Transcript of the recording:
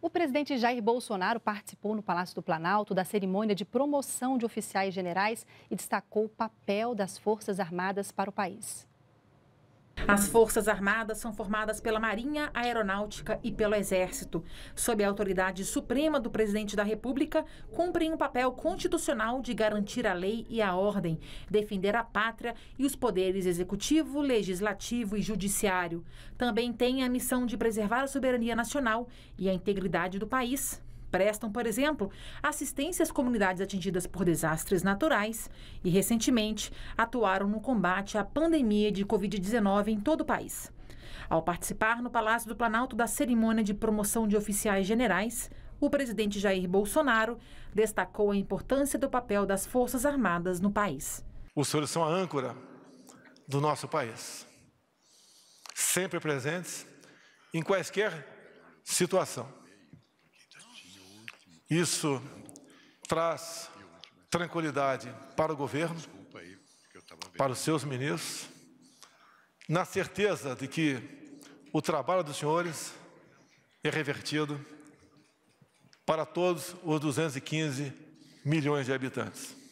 O presidente Jair Bolsonaro participou no Palácio do Planalto da cerimônia de promoção de oficiais generais e destacou o papel das Forças Armadas para o país. As Forças Armadas são formadas pela Marinha, Aeronáutica e pelo Exército. Sob a autoridade suprema do presidente da República, cumprem o um papel constitucional de garantir a lei e a ordem, defender a pátria e os poderes executivo, legislativo e judiciário. Também têm a missão de preservar a soberania nacional e a integridade do país prestam, por exemplo, assistência às comunidades atingidas por desastres naturais e, recentemente, atuaram no combate à pandemia de Covid-19 em todo o país. Ao participar no Palácio do Planalto da cerimônia de promoção de oficiais generais, o presidente Jair Bolsonaro destacou a importância do papel das Forças Armadas no país. Os senhores são a âncora do nosso país, sempre presentes em quaisquer situação. Isso traz tranquilidade para o governo, para os seus ministros, na certeza de que o trabalho dos senhores é revertido para todos os 215 milhões de habitantes.